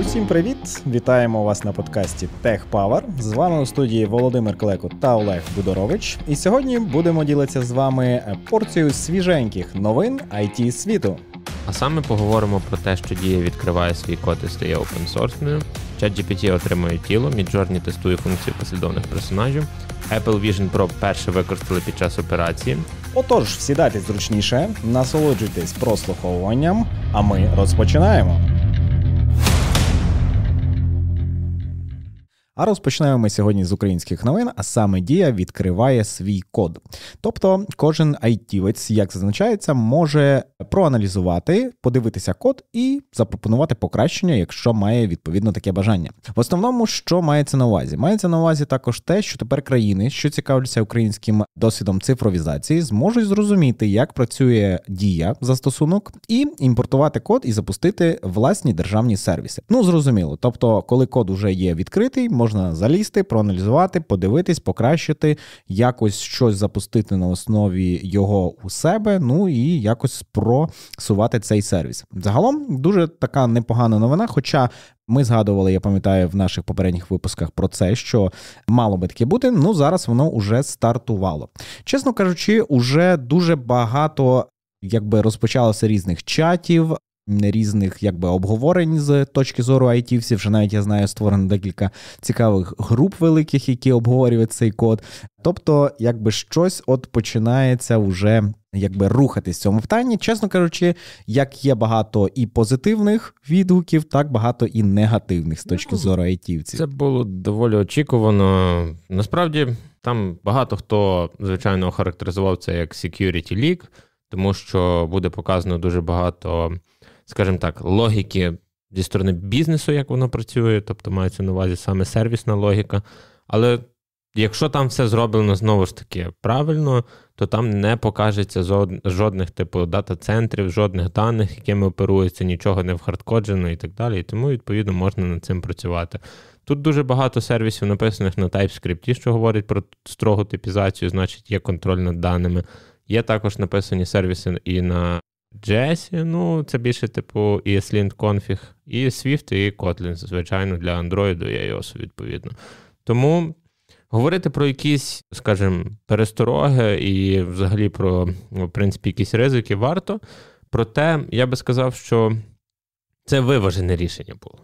Усім привіт! Вітаємо вас на подкасті Tech Power. З вами у студії Володимир Клеко та Олег Будорович. І сьогодні будемо ділитися з вами е, порцією свіженьких новин it світу. А саме поговоримо про те, що дія відкриває свій код і стає опенсорсною. ChatGPT отримує тіло, Midjourney тестує функції послідовних персонажів. Apple Vision Pro перше використали під час операції. Отож, сідайте зручніше, насолоджуйтесь прослуховуванням, а ми розпочинаємо. А розпочнемо ми сьогодні з українських новин, а саме дія відкриває свій код. Тобто, кожен айтівець, як зазначається, може проаналізувати, подивитися код і запропонувати покращення, якщо має відповідно таке бажання. В основному, що мається на увазі, мається на увазі також те, що тепер країни, що цікавляться українським досвідом цифровізації, зможуть зрозуміти, як працює дія застосунок, і імпортувати код і запустити власні державні сервіси. Ну зрозуміло, тобто, коли код уже є відкритий, можна залізти, проаналізувати, подивитись, покращити, якось щось запустити на основі його у себе, ну і якось просувати цей сервіс. Загалом дуже така непогана новина, хоча. Ми згадували, я пам'ятаю, в наших попередніх випусках про це, що мало би таке бути. Ну зараз воно уже стартувало. Чесно кажучи, уже дуже багато якби розпочалося різних чатів, різних якби обговорень з точки зору айтівців. Вже навіть я знаю, створено декілька цікавих груп великих, які обговорюють цей код. Тобто, якби щось от починається вже якби рухатись в цьому питанні. Чесно кажучи, як є багато і позитивних відгуків, так багато і негативних з точки ну, зору айтівців. Це було доволі очікувано. Насправді там багато хто звичайно характеризував це як security leak, тому що буде показано дуже багато скажімо так, логіки зі сторони бізнесу, як воно працює, тобто мається на увазі саме сервісна логіка. Але якщо там все зроблено знову ж таки правильно, то там не покажеться жодних типу дата-центрів, жодних даних, якими оперується, нічого не вхардкоджено і так далі. І тому, відповідно, можна над цим працювати. Тут дуже багато сервісів, написаних на TypeScript, що говорять про строгу типізацію, значить, є контроль над даними. Є також написані сервіси і на Джесі, ну, це більше, типу, і Slint Config, і Swift, і Kotlin, звичайно, для Android і iOS, відповідно. Тому говорити про якісь, скажімо, перестороги і взагалі про, ну, в принципі, якісь ризики варто. Проте я би сказав, що це виважене рішення було.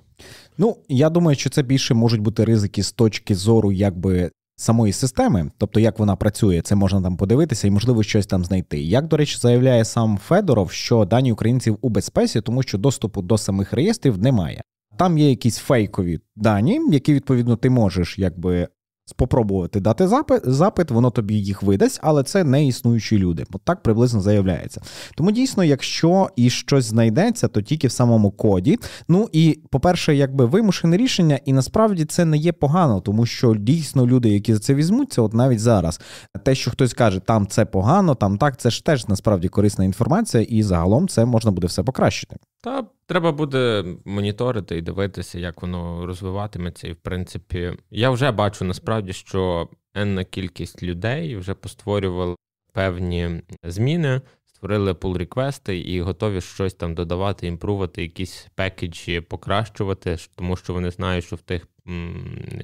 Ну, я думаю, що це більше можуть бути ризики з точки зору якби самої системи, тобто як вона працює, це можна там подивитися і можливо щось там знайти. Як до речі, заявляє сам Федоров, що дані українців у безпеці, тому що доступу до самих реєстрів немає. Там є якісь фейкові дані, які відповідно ти можеш якби спробувати дати запит, запит, воно тобі їх видасть, але це не існуючі люди. От так приблизно заявляється. Тому дійсно, якщо і щось знайдеться, то тільки в самому коді. Ну і по-перше, якби вимушене рішення, і насправді це не є погано, тому що дійсно люди, які за це візьмуться, от навіть зараз, те, що хтось каже, там це погано, там так, це ж теж насправді корисна інформація, і загалом це можна буде все покращити. Та треба буде моніторити і дивитися, як воно розвиватиметься. І в принципі, я вже бачу насправді, що енна кількість людей вже постворювали певні зміни, створили пул реквести і готові щось там додавати, імпрувати, якісь пекеджі покращувати, тому що вони знають, що в тих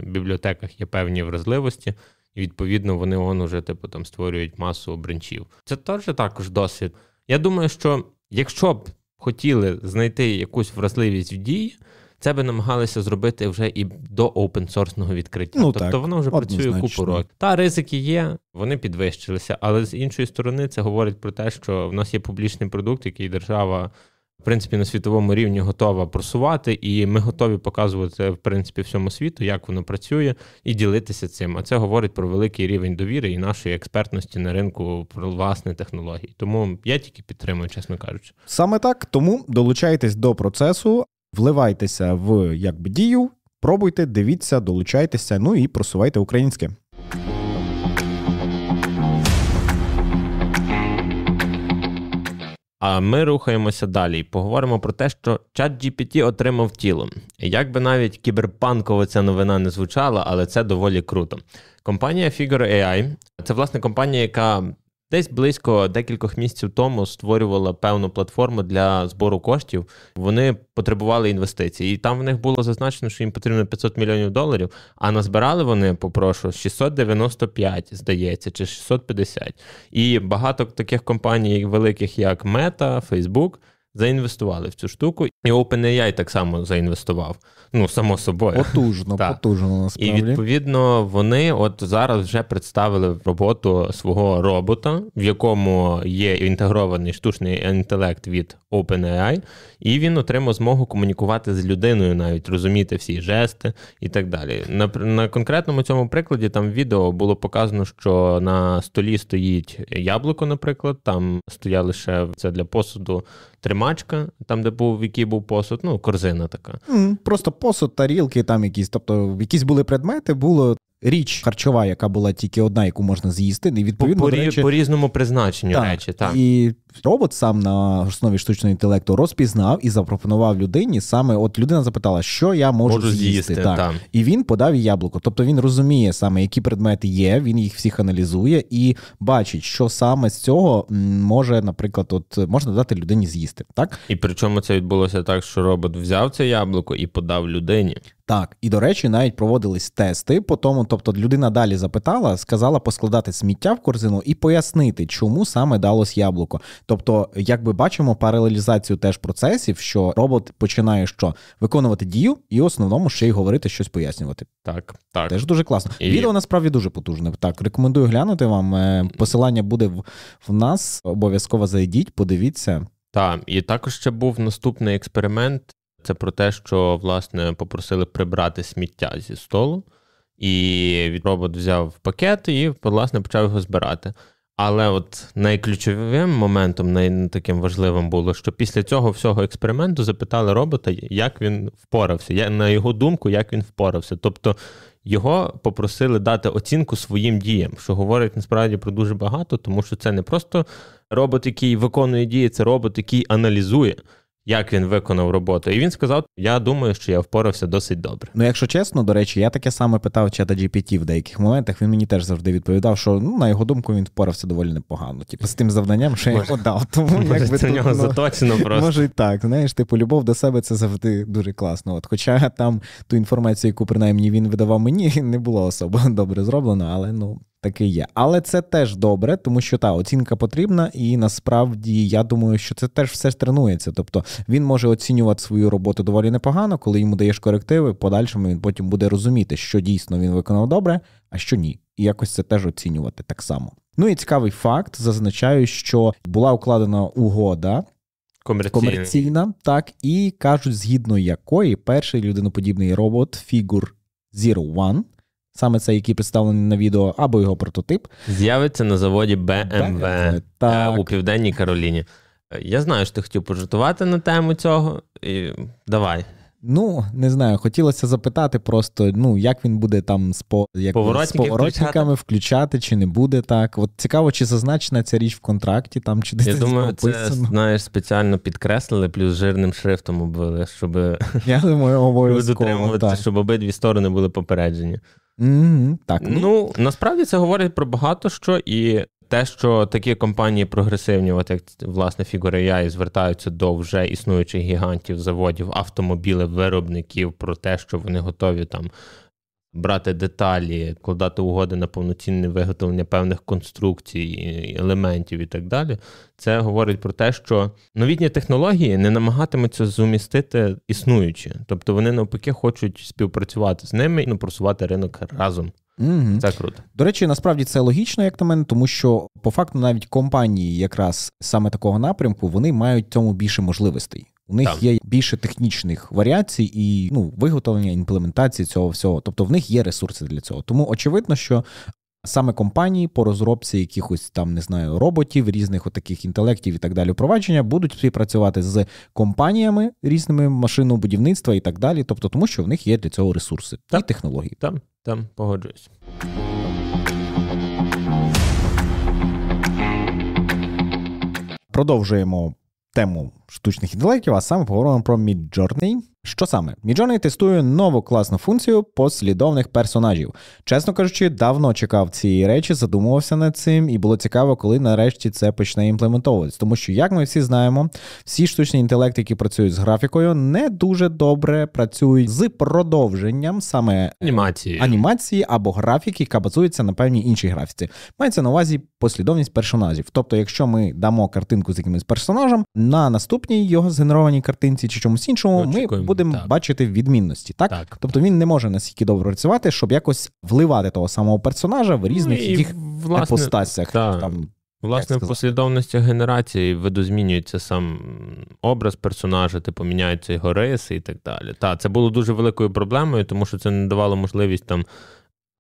бібліотеках є певні вразливості. І відповідно вони он уже типу там створюють масу бренчів. Це теж також досвід. Я думаю, що якщо б хотіли знайти якусь вразливість в дії, це би намагалися зробити вже і до опенсорсного відкриття. Ну, тобто так, воно вже працює купу років. Та ризики є, вони підвищилися, але з іншої сторони це говорить про те, що в нас є публічний продукт, який держава в принципі на світовому рівні готова просувати, і ми готові показувати в принципі всьому світу, як воно працює, і ділитися цим. А це говорить про великий рівень довіри і нашої експертності на ринку про власне технології. Тому я тільки підтримую, чесно кажучи, саме так. Тому долучайтесь до процесу, вливайтеся в якби дію, пробуйте, дивіться, долучайтеся, ну і просувайте українське. А ми рухаємося далі. Поговоримо про те, що чат GPT отримав тіло. Як би навіть кіберпанкова ця новина не звучала, але це доволі круто. Компанія Figure AI це власне компанія, яка Десь близько декількох місяців тому створювала певну платформу для збору коштів. Вони потребували інвестицій, і там в них було зазначено, що їм потрібно 500 мільйонів доларів. А назбирали вони, попрошу, 695, здається, чи 650. І багато таких компаній, великих як Meta, Facebook, заінвестували в цю штуку, і OpenAI так само заінвестував. Ну, само собою. Потужно, потужно насправді. І відповідно вони от зараз вже представили роботу свого робота, в якому є інтегрований штучний інтелект від OpenAI, і він отримав змогу комунікувати з людиною, навіть розуміти всі жести і так далі. На, на конкретному цьому прикладі там відео було показано, що на столі стоїть яблуко, наприклад, там стояли ще це для посуду тримачка, там, де був в якій був посуд, ну корзина така. Просто посуд, тарілки, там якісь. Тобто, якісь були предмети, було річ харчова, яка була тільки одна, яку можна з'їсти, не відповідно по, по, речі, по різному призначенню так, речі. так. І робот сам на основі штучного інтелекту розпізнав і запропонував людині саме. От людина запитала, що я можу, можу з'їсти. так. Там. І він подав їй яблуко. Тобто він розуміє саме, які предмети є, він їх всіх аналізує і бачить, що саме з цього може, наприклад, от можна дати людині з'їсти. так? І причому це відбулося так, що робот взяв це яблуко і подав людині. Так, і до речі, навіть проводились тести по тому. Тобто, людина далі запитала, сказала поскладати сміття в корзину і пояснити, чому саме далось яблуко. Тобто, як би бачимо, паралелізацію теж процесів, що робот починає що виконувати дію, і в основному ще й говорити щось пояснювати. Так, так теж дуже класно. І... Відео насправді дуже потужне. Так, рекомендую глянути вам. Е, посилання буде в, в нас. Обов'язково зайдіть, подивіться. Так, і також ще був наступний експеримент. Це про те, що власне попросили прибрати сміття зі столу, і робот взяв пакет і власне почав його збирати. Але от найключовим моментом, най таким важливим було, що після цього всього експерименту запитали робота, як він впорався. Я На його думку, як він впорався. Тобто його попросили дати оцінку своїм діям, що говорить насправді про дуже багато, тому що це не просто робот, який виконує дії, це робот, який аналізує як він виконав роботу. І він сказав: Я думаю, що я впорався досить добре. Ну, якщо чесно, до речі, я таке саме питав чата GPT в деяких моментах. Він мені теж завжди відповідав, що ну, на його думку він впорався доволі непогано. Типу з тим завданням, що може, я йому дав. Тому може, якби це тут, нього ну, заточено просто. Може і так. Знаєш, типу, любов до себе це завжди дуже класно. От, Хоча там ту інформацію, яку принаймні він видавав мені, не було особо добре зроблено, але ну таки є. Але це теж добре, тому що та оцінка потрібна, і насправді я думаю, що це теж все тренується. Тобто він може оцінювати свою роботу доволі непогано, коли йому даєш корективи. Подальшому він потім буде розуміти, що дійсно він виконав добре, а що ні. І якось це теж оцінювати так само. Ну і цікавий факт зазначаю, що була укладена угода. Комерційна. комерційна, так і кажуть, згідно якої перший людиноподібний робот Figure Zero One саме цей, який представлений на відео, або його прототип. З'явиться на заводі BMW е, так. у Південній Кароліні. Я знаю, що ти хотів пожартувати на тему цього. і Давай. Ну, не знаю, хотілося запитати просто, ну, як він буде там з по... як з поворотниками включати? включати, чи не буде так. От цікаво, чи зазначена ця річ в контракті, там чи десь Я думаю, це знаєш, спеціально підкреслили, плюс жирним шрифтом обвели, щоб Я думаю, обов'язково, дотримуватися, щоб обидві сторони були попереджені. Mm-hmm, так. Ну, ну, насправді це говорить про багато що, і те, що такі компанії прогресивні, от як власне Figure.ai, звертаються до вже існуючих гігантів, заводів, автомобілів, виробників про те, що вони готові там брати деталі, кладати угоди на повноцінне виготовлення певних конструкцій, елементів і так далі. Це говорить про те, що новітні технології не намагатимуться зумістити існуючі, тобто вони навпаки хочуть співпрацювати з ними і просувати ринок разом. Угу. Це круто. До речі, насправді це логічно, як на мене, тому що по факту навіть компанії, якраз саме такого напрямку, вони мають цьому більше можливостей. У них так. є більше технічних варіацій і ну виготовлення імплементації цього всього. Тобто в них є ресурси для цього. Тому очевидно, що саме компанії по розробці якихось там не знаю роботів, різних отаких інтелектів і так далі впровадження будуть співпрацювати з компаніями різними будівництва і так далі. Тобто, тому що в них є для цього ресурси так. і технології. Там там погоджуюсь. Продовжуємо тему штучних інтелектів, а саме поговоримо про Midjourney. Що саме? Міджорний тестує нову класну функцію послідовних персонажів. Чесно кажучи, давно чекав цієї речі, задумувався над цим, і було цікаво, коли нарешті це почне імплементовуватися. Тому що, як ми всі знаємо, всі штучні інтелекти, які працюють з графікою, не дуже добре працюють з продовженням саме е, анімації анімації або графіки, яка базується на певній іншій графіці. Мається на увазі послідовність персонажів. Тобто, якщо ми дамо картинку з якимось персонажем, на наступній його згенерованій картинці чи чомусь іншому, ми будемо будемо так. бачити відмінності, так? так? Тобто він не може настільки добре працювати, щоб якось вливати того самого персонажа в ну різних ну, і, їх власне, епостасях. Та. Там, Власне, в послідовності генерації видозмінюється сам образ персонажа, типу міняються його риси і так далі. Та, це було дуже великою проблемою, тому що це не давало можливість там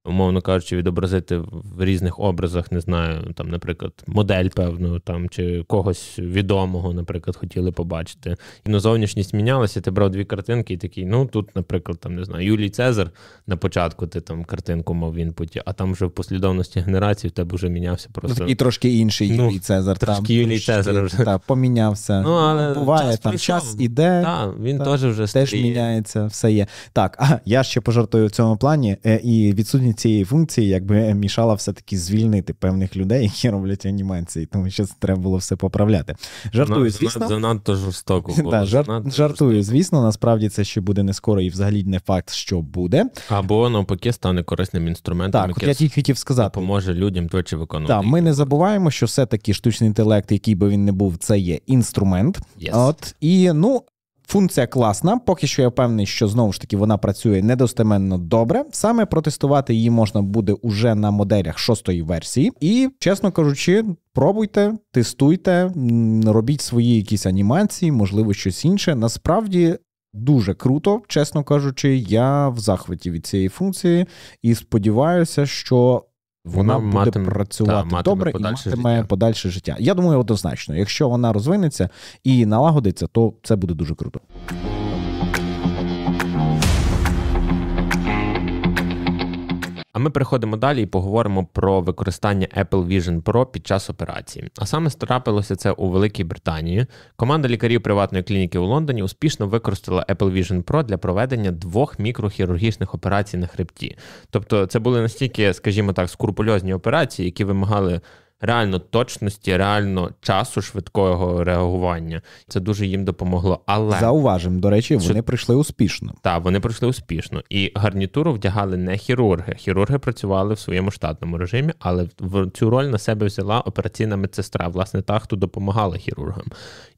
умовно кажучи, відобразити в різних образах, не знаю, там, наприклад, модель певну там чи когось відомого, наприклад, хотіли побачити. І ну, зовнішність мінялася, ти брав дві картинки і такий, ну тут, наприклад, там не знаю, Юлій Цезар на початку ти там картинку мав в інпуті, а там вже в послідовності генерацій в тебе вже мінявся ну, просто. І трошки інший ну, Юлій Цезар. Трошки там, Юлій трошки, Цезар вже. Та, помінявся. Ну, але Буває, час там час іде. Та, він та, теж вже Теж міняється, все є. Так, а я ще пожартую в цьому плані е, і відсутність цієї функції якби мішала все-таки звільнити певних людей, які роблять анімації, тому що це треба було все поправляти. Жартую, звісно. Занадто жорстоко. Да, жар... Жартую, звісно, насправді це ще буде не скоро і взагалі не факт, що буде. Або навпаки стане корисним інструментом. Так, який я тільки хотів сказати. Поможе людям творчі виконувати. Так, ми не забуваємо, що все-таки штучний інтелект, який би він не був, це є інструмент. Yes. От і ну Функція класна. Поки що я впевнений, що знову ж таки вона працює недостеменно добре. Саме протестувати її можна буде уже на моделях шостої версії, і чесно кажучи. Пробуйте, тестуйте, робіть свої якісь анімації, можливо, щось інше. Насправді дуже круто, чесно кажучи, я в захваті від цієї функції і сподіваюся, що вона буде матим, працювати та, добре і матиме життя. подальше життя. Я думаю, однозначно, якщо вона розвинеться і налагодиться, то це буде дуже круто. А ми переходимо далі і поговоримо про використання Apple Vision Pro під час операції. А саме трапилося це у Великій Британії. Команда лікарів приватної клініки у Лондоні успішно використала Apple Vision Pro для проведення двох мікрохірургічних операцій на хребті. Тобто, це були настільки, скажімо так, скрупульозні операції, які вимагали реально точності, реально часу швидкого реагування. Це дуже їм допомогло. Але зауважимо, до речі, вони прийшли успішно. Так, вони прийшли успішно, і гарнітуру вдягали не хірурги. Хірурги працювали в своєму штатному режимі, але в цю роль на себе взяла операційна медсестра, власне, та хто допомагала хірургам.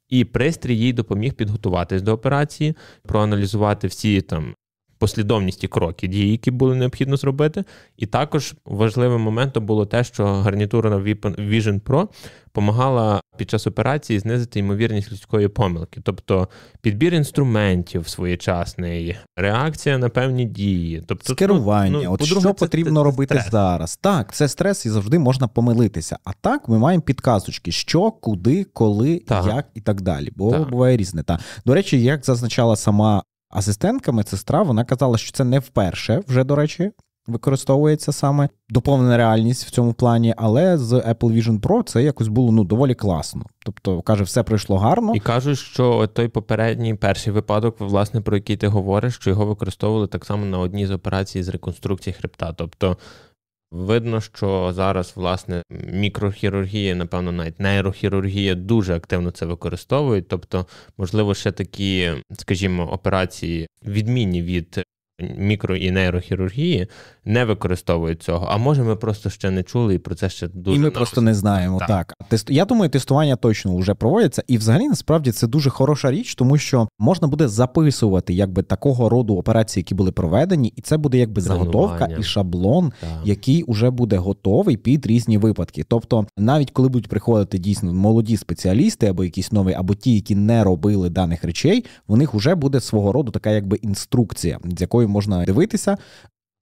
І пристрій їй допоміг підготуватись до операції, проаналізувати всі там послідовність і кроки дії, які було необхідно зробити. І також важливим моментом було те, що гарнітура на Vision Pro допомагала під час операції знизити ймовірність людської помилки, тобто підбір інструментів своєчасний, реакція на певні дії, тобто ну, керування. Ну, От що потрібно це, робити стрес. зараз? Так, це стрес, і завжди можна помилитися. А так ми маємо підказочки, що, куди, коли, так. як і так далі. Бо так. буває різне. Та до речі, як зазначала сама Асистентка, медсестра, вона казала, що це не вперше, вже до речі, використовується саме доповнена реальність в цьому плані, але з Apple Vision Pro це якось було ну доволі класно. Тобто, каже, все пройшло гарно. І кажуть, що той попередній перший випадок, власне, про який ти говориш, що його використовували так само на одній з операцій з реконструкції хребта. Тобто Видно, що зараз власне мікрохірургія, напевно, навіть нейрохірургія дуже активно це використовують. Тобто, можливо, ще такі, скажімо, операції відмінні від мікро і нейрохірургії, не використовують цього. А може, ми просто ще не чули і про це ще дуже. І ми просто не знаємо. Так. так. Тест... Я думаю, тестування точно вже проводяться. І взагалі насправді це дуже хороша річ, тому що можна буде записувати якби такого роду операції, які були проведені, і це буде якби заготовка і шаблон, так. який уже буде готовий під різні випадки. Тобто, навіть коли будуть приходити дійсно молоді спеціалісти або якісь нові, або ті, які не робили даних речей, у них вже буде свого роду така, якби інструкція, з якою можна дивитися,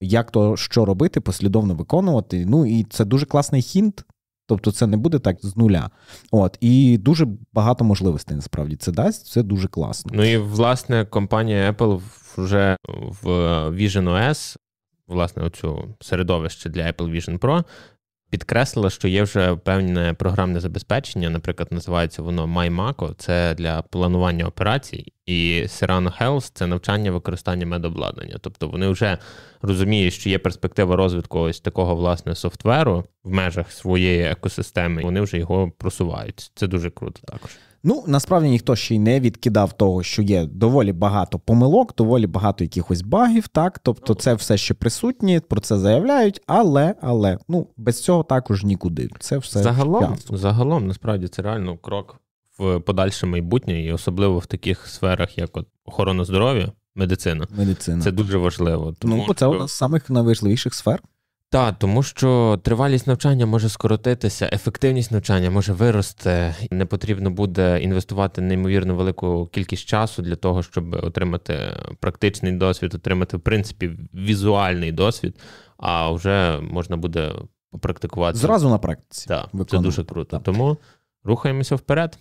як то що робити, послідовно виконувати. Ну і це дуже класний хінт. Тобто це не буде так з нуля. От і дуже багато можливостей насправді це дасть. Це дуже класно. Ну і власне компанія Apple вже в Vision OS, власне, оцю середовище для Apple Vision Pro підкреслила, що є вже певне програмне забезпечення. Наприклад, називається воно MyMaco, це для планування операцій, і Serrano Health – це навчання використання медобладнання. Тобто вони вже розуміють, що є перспектива розвитку ось такого власне софтверу в межах своєї екосистеми. Вони вже його просувають. Це дуже круто також. Ну насправді ніхто ще й не відкидав того, що є доволі багато помилок, доволі багато якихось багів. Так, тобто, ну. це все ще присутні, про це заявляють, але але ну без цього також нікуди. Це все загалом загалом насправді це реально крок в подальше майбутнє, і особливо в таких сферах, як от охорона здоров'я, медицина. Медицина це дуже важливо. Ну, тому ну бо це що... одна з самих найважливіших сфер. Так, тому що тривалість навчання може скоротитися, ефективність навчання може вирости, і не потрібно буде інвестувати неймовірно велику кількість часу для того, щоб отримати практичний досвід, отримати в принципі візуальний досвід, а вже можна буде попрактикувати зразу на практиці. Так, виконувати. Це дуже круто. Так. Тому рухаємося вперед.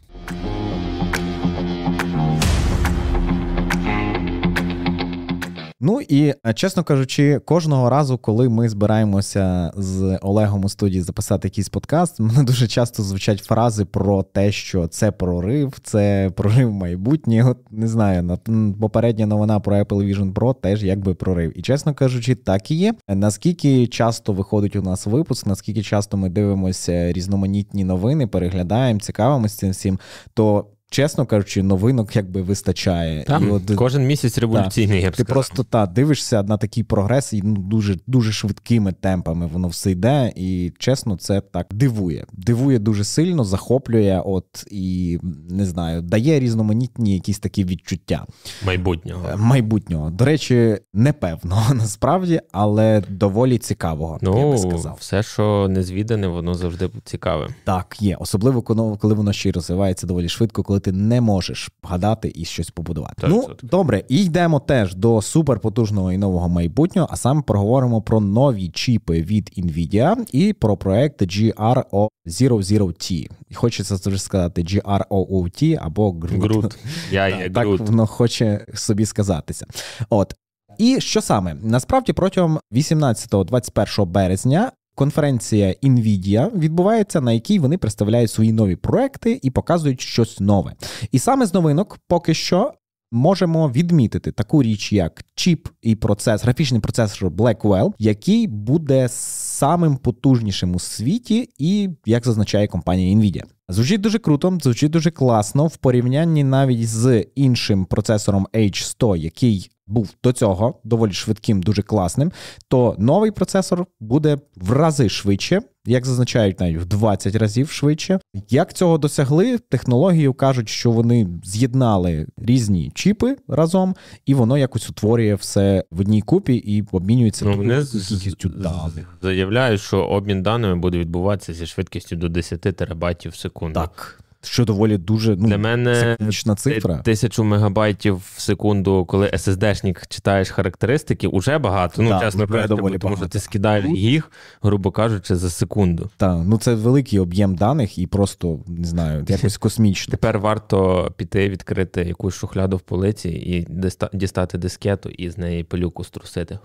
Ну і е, чесно кажучи, кожного разу, коли ми збираємося з Олегом у студії записати якийсь подкаст, мене дуже часто звучать фрази про те, що це прорив, це прорив майбутнє. От не знаю, попередня новина про Apple Vision Pro теж якби прорив. І чесно кажучи, так і є. Наскільки часто виходить у нас випуск, наскільки часто ми дивимося різноманітні новини, переглядаємо, цікавимося цим всім, то Чесно кажучи, новинок якби вистачає. Там, і от, Кожен місяць революційний. Та, я б Ти сказав. просто та, дивишся на такий прогрес, і ну, дуже дуже швидкими темпами воно все йде. І чесно, це так дивує. Дивує дуже сильно, захоплює, от і не знаю, дає різноманітні якісь такі відчуття майбутнього. Е, майбутнього. До речі, непевного насправді, але доволі цікавого. Ну, я би сказав. Все, що незвідане, воно завжди цікаве. Так, є. Особливо коли воно ще й розвивається доволі швидко. коли коли ти не можеш гадати і щось побудувати. Так, ну добре, і йдемо теж до суперпотужного і нового майбутнього. А саме проговоримо про нові чіпи від Nvidia і про проект GRO 00T. Хочеться теж сказати GROOT або GROOT. Грут. Я є так, Так воно хоче собі сказатися. От. І що саме насправді протягом 18-21 березня конференція NVIDIA відбувається, на якій вони представляють свої нові проекти і показують щось нове. І саме з новинок поки що. Можемо відмітити таку річ, як чіп і процес, графічний процесор Blackwell, який буде самим потужнішим у світі, і як зазначає компанія NVIDIA. Звучить дуже круто, звучить дуже класно в порівнянні навіть з іншим процесором H100, який був до цього доволі швидким, дуже класним, то новий процесор буде в рази швидше, як зазначають навіть в 20 разів швидше. Як цього досягли, технологію кажуть, що вони з'єднали різні чіпи разом, і воно якось утворює все в одній купі і обмінюється ну, кількістю даних. Заявляють, що обмін даними буде відбуватися зі швидкістю до 10 терабайтів в секунду. Так що доволі дуже ну, для мене цифра. тисячу мегабайтів в секунду, коли SSD-шник читаєш характеристики, уже багато. Ну, да, чесно кажучи, тому багато. що ти скидаєш їх, грубо кажучи, за секунду. Так, ну це великий об'єм даних і просто не знаю, якось космічно. Тепер варто піти відкрити якусь шухляду в полиці і дістати дискету і з неї пилюку струсити.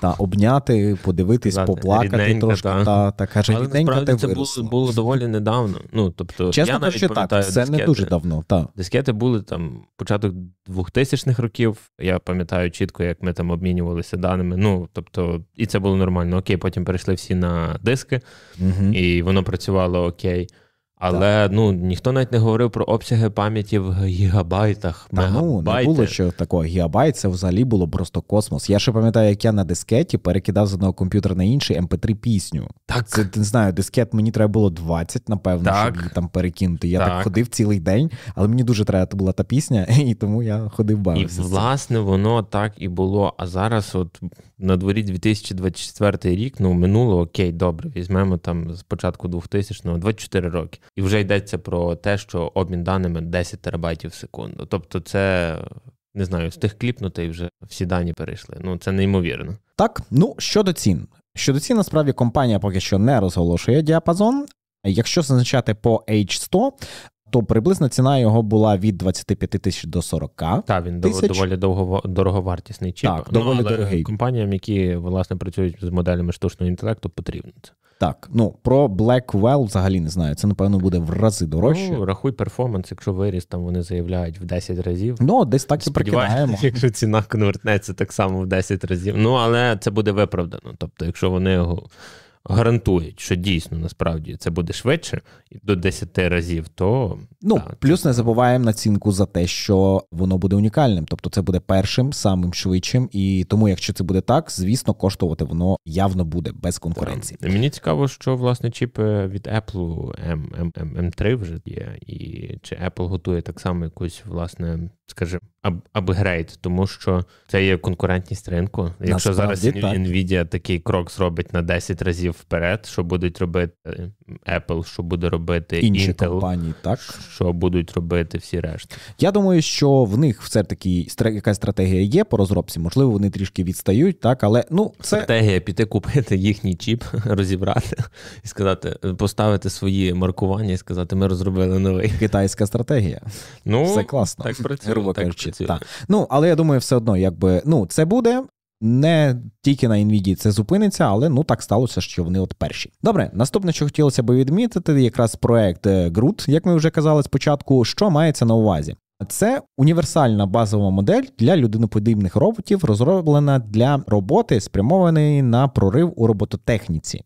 Та обняти, подивитись, Сказати, поплакати рідненька, трошки. Та. Та, та, каже, Але насправді, це було, було доволі недавно. Ну, тобто, Чесно я навіть кажучи, пам'ятаю. Так, Це дискети. не дуже давно. так. Дискети були там початок 2000-х років. Я пам'ятаю чітко, як ми там обмінювалися даними. Ну тобто, і це було нормально. Окей, потім перейшли всі на диски, угу. і воно працювало окей. Але ну ніхто навіть не говорив про обсяги пам'яті в гігабайтах. Та ну не було що такого гігабайт, це взагалі було просто космос. Я ще пам'ятаю, як я на дискеті перекидав з одного комп'ютера на інший mp ем 3 пісню. Так це не знаю, дискет мені треба було 20, напевно, так. щоб її там перекинути. Я так. так ходив цілий день, але мені дуже треба була та пісня, і тому я ходив бавився. І власне воно так і було. А зараз, от на дворі 2024 рік, ну минуло окей, добре, візьмемо там з початку 2000-го, 24 роки, і вже йдеться про те, що обмін даними 10 терабайтів в секунду. Тобто, це не знаю, з тих кліпнутий вже всі дані перейшли. Ну це неймовірно. Так, ну щодо цін. Щодо цін, насправді компанія поки що не розголошує діапазон. Якщо зазначати по H100, то приблизна ціна його була від 25 тисяч до 40 Так, він тисяч. доволі довго, дороговартісний чіп. Так, доволі ну, але дорогий. Компаніям, які власне працюють з моделями штучного інтелекту, потрібно це. Так, ну про Blackwell взагалі не знаю. Це напевно буде в рази дорожче. Ну, Рахуй перформанс, якщо виріс, там вони заявляють в 10 разів. Ну, десь так і прикидаємо. Якщо ціна конвертнеться так само в 10 разів. Ну але це буде виправдано. Тобто, якщо вони його гарантують, що дійсно насправді це буде швидше до 10 разів, то ну так, плюс це... не забуваємо націнку за те, що воно буде унікальним. Тобто це буде першим, самим швидшим, і тому, якщо це буде так, звісно, коштувати воно явно буде без конкуренції. Так. Мені цікаво, що власне чіпи від Apple M, M, M, M3 вже є, і чи Apple готує так само якусь власне, скажімо, аб- апгрейд, тому що це є конкурентність ринку. Якщо Насправді, зараз Nvidia такий крок зробить на 10 разів вперед, що будуть робити е, Apple, що буде робити Інші Intel, компанії, так що будуть робити всі решти. Я думаю, що в них все таки якась стратегія є по розробці. Можливо, вони трішки відстають, так але ну це стратегія піти купити їхній чіп, розібрати і сказати, е, поставити свої маркування і сказати, ми розробили новий китайська стратегія. Ну це класно, так працює. Грубо так кажучи працює. Так. Ну, але я думаю, все одно, якби ну, це буде. Не тільки на Nvidia це зупиниться, але ну так сталося, що вони от перші. Добре, наступне, що хотілося би відмітити, якраз проект е, GRUT, як ми вже казали спочатку, що мається на увазі. Це універсальна базова модель для людиноподібних роботів, розроблена для роботи, спрямованої на прорив у робототехніці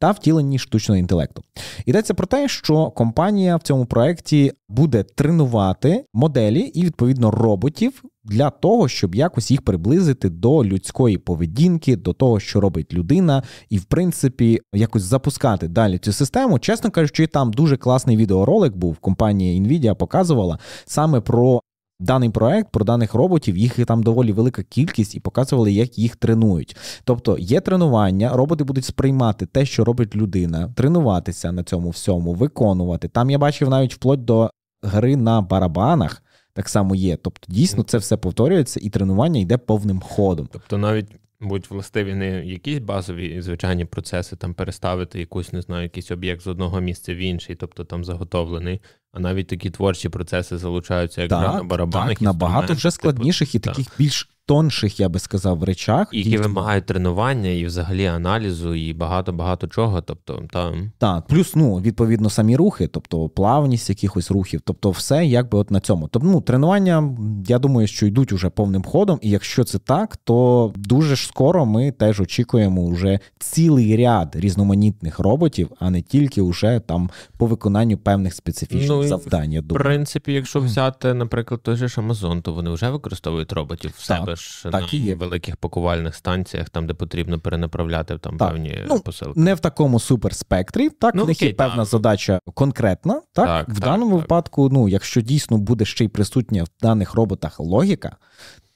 та втіленні штучного інтелекту. Йдеться про те, що компанія в цьому проєкті буде тренувати моделі і відповідно роботів для того, щоб якось їх приблизити до людської поведінки, до того, що робить людина, і в принципі якось запускати далі цю систему. Чесно кажучи, там дуже класний відеоролик був компанія Nvidia показувала саме про Даний проект про даних роботів, їх там доволі велика кількість і показували, як їх тренують. Тобто є тренування, роботи будуть сприймати те, що робить людина, тренуватися на цьому всьому, виконувати. Там я бачив навіть вплоть до гри на барабанах. Так само є. Тобто, дійсно це все повторюється, і тренування йде повним ходом. Тобто, навіть будуть властиві не якісь базові звичайні процеси, там переставити якусь, не знаю, якийсь об'єкт з одного місця в інший, тобто там заготовлений а навіть такі творчі процеси залучаються як так, на барабанах. Типу. Так, набагато вже складніших типу, і таких більш тонших, я би сказав, речах. які і... вимагають тренування і взагалі аналізу, і багато-багато чого. Тобто, там... Так, плюс, ну, відповідно, самі рухи, тобто плавність якихось рухів, тобто все якби от на цьому. Тобто, ну, тренування, я думаю, що йдуть уже повним ходом, і якщо це так, то дуже ж скоро ми теж очікуємо вже цілий ряд різноманітних роботів, а не тільки уже там по виконанню певних специфічних. Ну, завдання. В принципі, якщо взяти, наприклад, той же ж Амазон, то вони вже використовують роботів в так, себе ж так на і є. великих пакувальних станціях, там де потрібно перенаправляти там так. певні ну, посилки. Не в такому суперспектрі, так ну, окей, певна так. задача конкретна. Так, так в даному випадку, ну якщо дійсно буде ще й присутня в даних роботах логіка,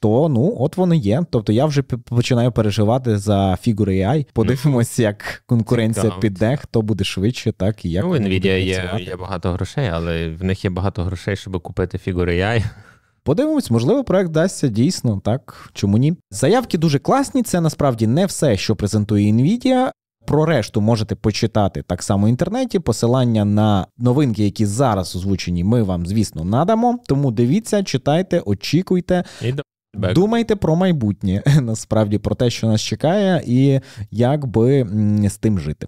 то ну от вони є. Тобто я вже починаю переживати за фігури AI. Подивимось, як конкуренція піде, хто буде швидше, так і як ну, Nvidia є, є багато грошей, але в них є багато грошей, щоб купити фігури AI. Подивимось, можливо, проект дасться дійсно, так чому ні? Заявки дуже класні. Це насправді не все, що презентує Nvidia. Про решту можете почитати так само в інтернеті. Посилання на новинки, які зараз озвучені, ми вам, звісно, надамо. Тому дивіться, читайте, очікуйте. І так. Думайте про майбутнє, насправді про те, що нас чекає, і як би з тим жити.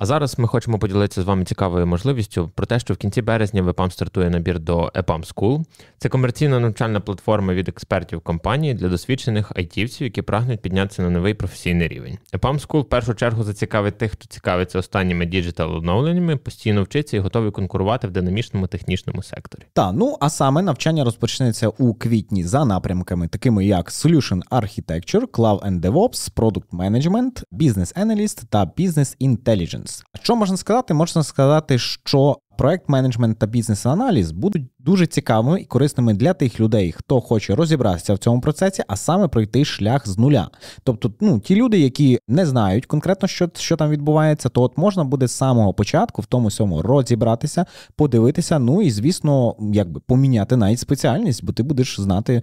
А зараз ми хочемо поділитися з вами цікавою можливістю про те, що в кінці березня в стартує набір до EPAM School. Це комерційна навчальна платформа від експертів компанії для досвідчених айтівців, які прагнуть піднятися на новий професійний рівень. EPAM School в першу чергу зацікавить тих, хто цікавиться останніми діджитал оновленнями, постійно вчиться і готові конкурувати в динамічному технічному секторі. Та ну а саме навчання розпочнеться у квітні за напрямками, такими як Solution Architecture, Cloud and DevOps, Product Management, Business Analyst та Business Intelligence. А Що можна сказати? Можна сказати, що проект менеджмент та бізнес-аналіз будуть дуже цікавими і корисними для тих людей, хто хоче розібратися в цьому процесі, а саме пройти шлях з нуля. Тобто, ну ті люди, які не знають конкретно, що що там відбувається, то от можна буде з самого початку в тому сьому розібратися, подивитися. Ну і звісно, якби поміняти навіть спеціальність, бо ти будеш знати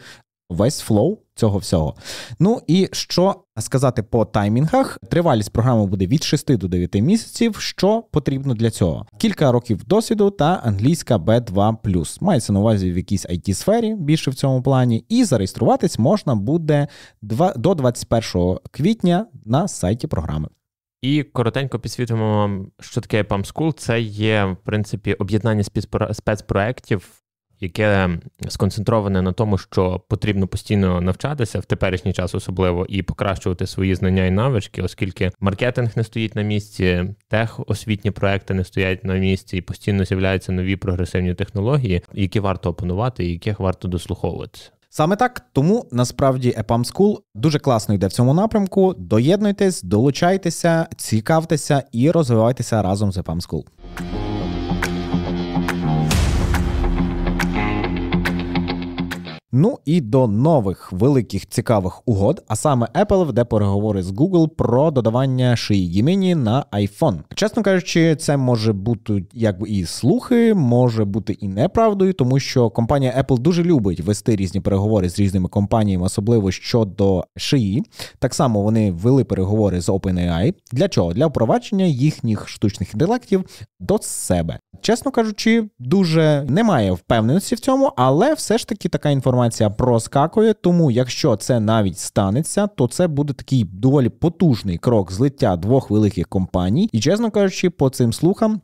весь флоу цього всього. Ну і що сказати по таймінгах, тривалість програми буде від 6 до 9 місяців. Що потрібно для цього? Кілька років досвіду та англійська B2+. Мається на увазі в якійсь it сфері більше в цьому плані. І зареєструватись можна буде до 21 квітня на сайті програми. І коротенько підсвітимо вам, що таке PAM School. Це є в принципі об'єднання спецпроектів яке сконцентроване на тому, що потрібно постійно навчатися в теперішній час, особливо і покращувати свої знання і навички, оскільки маркетинг не стоїть на місці, техосвітні проекти не стоять на місці, і постійно з'являються нові прогресивні технології, які варто опанувати, і яких варто дослуховуватися. Саме так тому насправді EPAM School дуже класно йде в цьому напрямку. Доєднуйтесь, долучайтеся, цікавтеся і розвивайтеся разом з EPAM School. Ну і до нових великих цікавих угод, а саме Apple веде переговори з Google про додавання шиї Mini на iPhone. Чесно кажучи, це може бути як і слухи, може бути і неправдою, тому що компанія Apple дуже любить вести різні переговори з різними компаніями, особливо щодо шиї. Так само вони вели переговори з OpenAI. Для чого? Для впровадження їхніх штучних інтелектів до себе. Чесно кажучи, дуже немає впевненості в цьому, але все ж таки така інформація інформація проскакує. Тому, якщо це навіть станеться, то це буде такий доволі потужний крок злиття двох великих компаній. І чесно кажучи, по цим слухам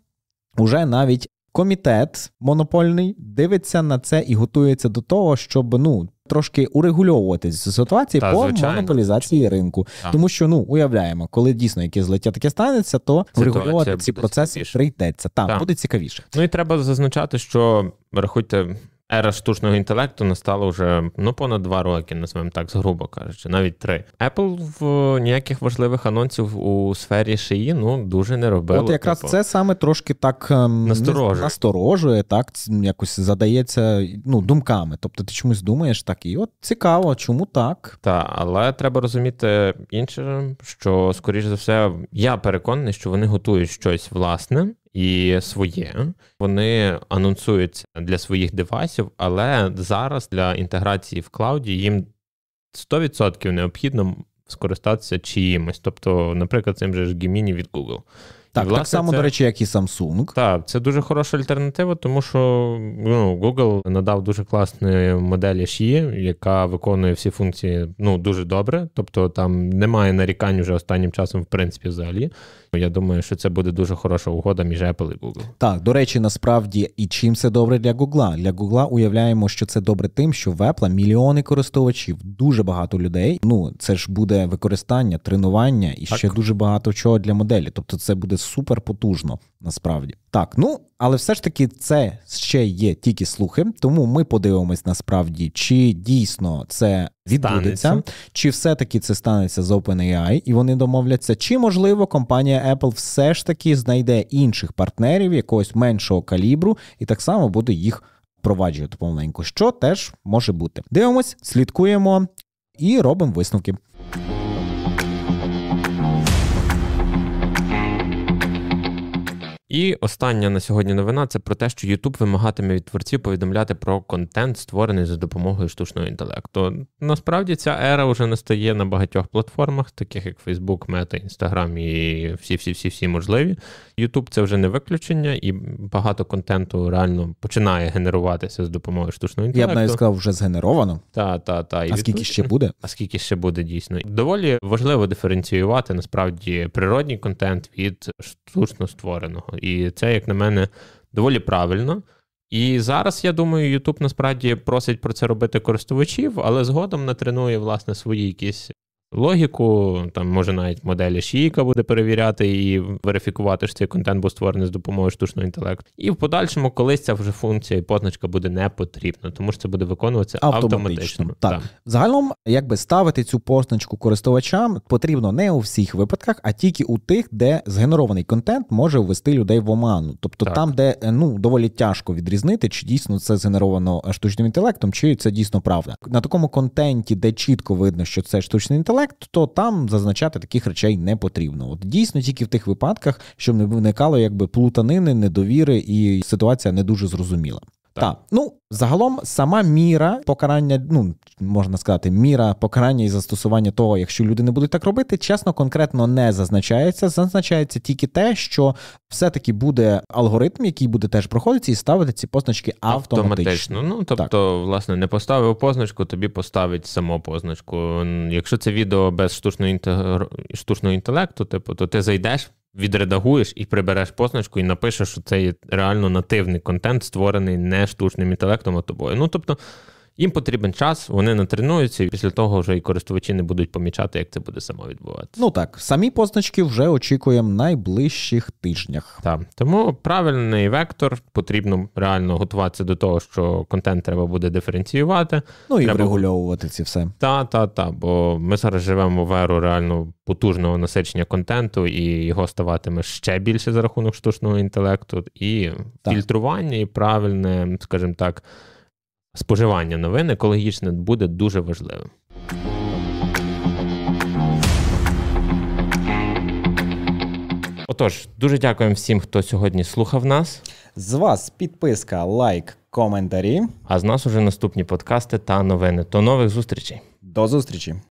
уже навіть комітет монопольний дивиться на це і готується до того, щоб ну. Трошки урегульовувати цю ситуацію по звичайно. монополізації ринку, а. тому що ну уявляємо, коли дійсно яке злиття таке станеться, то урегульовувати ці процеси прийдеться. Там буде цікавіше. Ну і треба зазначати, що рахуйте Ера штучного інтелекту настала вже ну понад два роки, називаємо так, грубо кажучи, навіть три. Apple в ніяких важливих анонсів у сфері шиї ну дуже не робила. От якраз типу. це саме трошки так ем, насторожує, насторожує, так якось задається ну, думками. Тобто ти чомусь думаєш так, і от цікаво, чому так. Та, але треба розуміти інше, що скоріш за все, я переконаний, що вони готують щось власне і своє. Вони анонсуються для своїх девайсів, але зараз для інтеграції в клауді їм 100% необхідно скористатися чиїмось. Тобто, наприклад, цим же ж Gemini від Google. Так, власне, так само, це, до речі, як і Samsung. Так, це дуже хороша альтернатива, тому що ну, Google надав дуже класну модель HE, яка виконує всі функції ну, дуже добре. Тобто там немає нарікань вже останнім часом, в принципі, взагалі. Я думаю, що це буде дуже хороша угода між Apple і Google. Так, до речі, насправді, і чим це добре для Google? Для Google уявляємо, що це добре тим, що в Apple мільйони користувачів, дуже багато людей. Ну це ж буде використання, тренування і так. ще дуже багато чого для моделі. Тобто, це буде супер потужно. Насправді так, ну але все ж таки це ще є тільки слухи, тому ми подивимось насправді, чи дійсно це відбудеться, станеться. чи все-таки це станеться з OpenAI, і вони домовляться, чи можливо компанія Apple все ж таки знайде інших партнерів якогось меншого калібру, і так само буде їх впроваджувати помаленьку, що теж може бути. Дивимось, слідкуємо і робимо висновки. І остання на сьогодні новина це про те, що YouTube вимагатиме від творців повідомляти про контент, створений за допомогою штучного інтелекту. Насправді ця ера вже настає на багатьох платформах, таких як Facebook, Meta, Instagram і всі-всі-всі всі можливі. YouTube це вже не виключення, і багато контенту реально починає генеруватися з допомогою штучного інтелекту. Я б навіть сказав, вже згенеровано. Та, та, та. І а від... скільки ще буде? А скільки ще буде дійсно? Доволі важливо диференціювати насправді природній контент від штучно створеного. І це, як на мене, доволі правильно. І зараз я думаю, Ютуб насправді просить про це робити користувачів, але згодом натренує власне свої якісь логіку, там може навіть моделі Шійка буде перевіряти і верифікувати, що цей контент був створений з допомогою штучного інтелекту. І в подальшому колись ця вже функція і позначка буде не потрібна, тому що це буде виконуватися автоматично. Так. так. Загалом, якби ставити цю позначку користувачам потрібно не у всіх випадках, а тільки у тих, де згенерований контент може ввести людей в оману. Тобто так. там, де е, ну доволі тяжко відрізнити, чи дійсно це згенеровано е, штучним інтелектом, чи це дійсно правда. На такому контенті, де чітко видно, що це штучний інтелект інтелект, то там зазначати таких речей не потрібно. От дійсно тільки в тих випадках, щоб не виникало якби плутанини, недовіри, і ситуація не дуже зрозуміла. Так. так, ну Загалом сама міра покарання, ну можна сказати, міра покарання і застосування того, якщо люди не будуть так робити, чесно, конкретно не зазначається. Зазначається тільки те, що все-таки буде алгоритм, який буде теж проходити і ставити ці позначки автоматично. автоматично. Ну тобто, так. власне, не поставив позначку, тобі поставить само позначку. Якщо це відео без штучного інтегр... штучного інтелекту, типу, то ти зайдеш. Відредагуєш і прибереш позначку, і напишеш, що це є реально нативний контент, створений не штучним інтелектом проектом от тобою. Ну тобто, їм потрібен час, вони натренуються, і після того вже і користувачі не будуть помічати, як це буде само відбуватися. Ну так, самі позначки вже очікуємо найближчих тижнях. Так, тому правильний вектор потрібно реально готуватися до того, що контент треба буде диференціювати. Ну і треба... врегульовувати ці все. Та, та, та. Бо ми зараз живемо в еру реально потужного насичення контенту, і його ставатиме ще більше за рахунок штучного інтелекту, і так. фільтрування, і правильне, скажімо так споживання новин екологічне буде дуже важливим. Отож, дуже дякуємо всім, хто сьогодні слухав нас. З вас підписка, лайк, коментарі. А з нас уже наступні подкасти та новини. До нових зустрічей. До зустрічі.